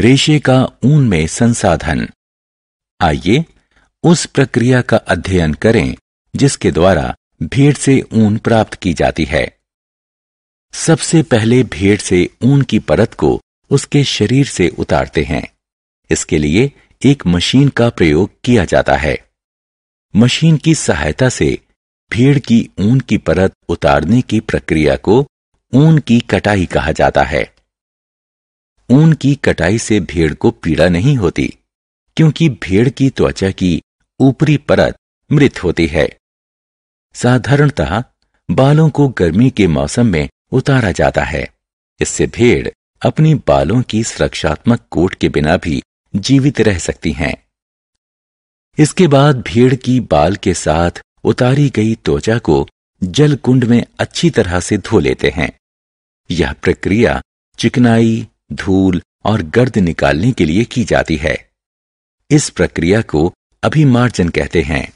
रेशे का ऊन में संसाधन आइए उस प्रक्रिया का अध्ययन करें जिसके द्वारा भेड़ से ऊन प्राप्त की जाती है सबसे पहले भेड़ से ऊन की परत को उसके शरीर से उतारते हैं इसके लिए एक मशीन का प्रयोग किया जाता है मशीन की सहायता से भेड़ की ऊन की परत उतारने की प्रक्रिया को ऊन की कटाई कहा जाता है ऊन की कटाई से भेड़ को पीड़ा नहीं होती क्योंकि भेड़ की त्वचा की ऊपरी परत मृत होती है साधारणतः बालों को गर्मी के मौसम में उतारा जाता है इससे भेड़ अपनी बालों की सुरक्षात्मक कोट के बिना भी जीवित रह सकती हैं इसके बाद भेड़ की बाल के साथ उतारी गई त्वचा को जल कुंड में अच्छी तरह से धो लेते हैं यह प्रक्रिया चिकनाई धूल और गर्द निकालने के लिए की जाती है इस प्रक्रिया को अभिमार्जन कहते हैं